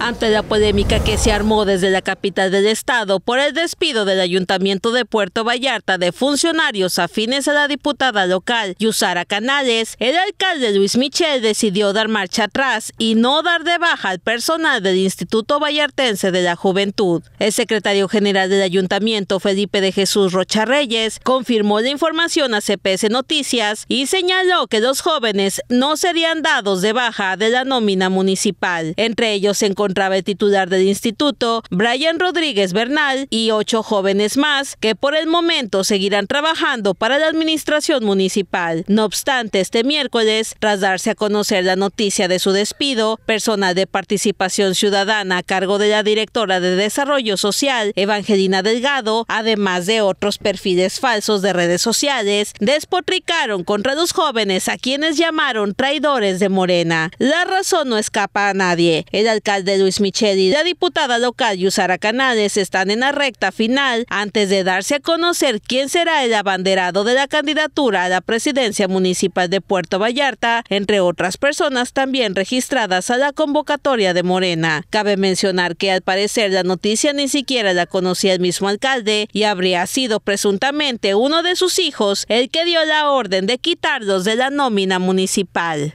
ante la polémica que se armó desde la capital del estado por el despido del ayuntamiento de Puerto Vallarta de funcionarios afines a la diputada local Yusara Canales, el alcalde Luis Michel decidió dar marcha atrás y no dar de baja al personal del Instituto Vallartense de la Juventud. El secretario general del ayuntamiento, Felipe de Jesús Rocha Reyes, confirmó la información a CPS Noticias y señaló que los jóvenes no serían dados de baja de la nómina municipal. Entre ellos se encontró encontraba el titular del instituto, Brian Rodríguez Bernal, y ocho jóvenes más que por el momento seguirán trabajando para la administración municipal. No obstante, este miércoles, tras darse a conocer la noticia de su despido, personal de participación ciudadana a cargo de la directora de Desarrollo Social, Evangelina Delgado, además de otros perfiles falsos de redes sociales, despotricaron contra los jóvenes a quienes llamaron traidores de Morena. La razón no escapa a nadie. El alcalde Luis Michel y la diputada local Yusara Canales están en la recta final antes de darse a conocer quién será el abanderado de la candidatura a la presidencia municipal de Puerto Vallarta, entre otras personas también registradas a la convocatoria de Morena. Cabe mencionar que al parecer la noticia ni siquiera la conocía el mismo alcalde y habría sido presuntamente uno de sus hijos el que dio la orden de quitarlos de la nómina municipal.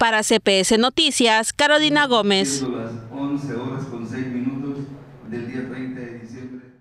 Para CPS Noticias, Carolina Gómez. 11 horas con 6 minutos del día 30 de diciembre.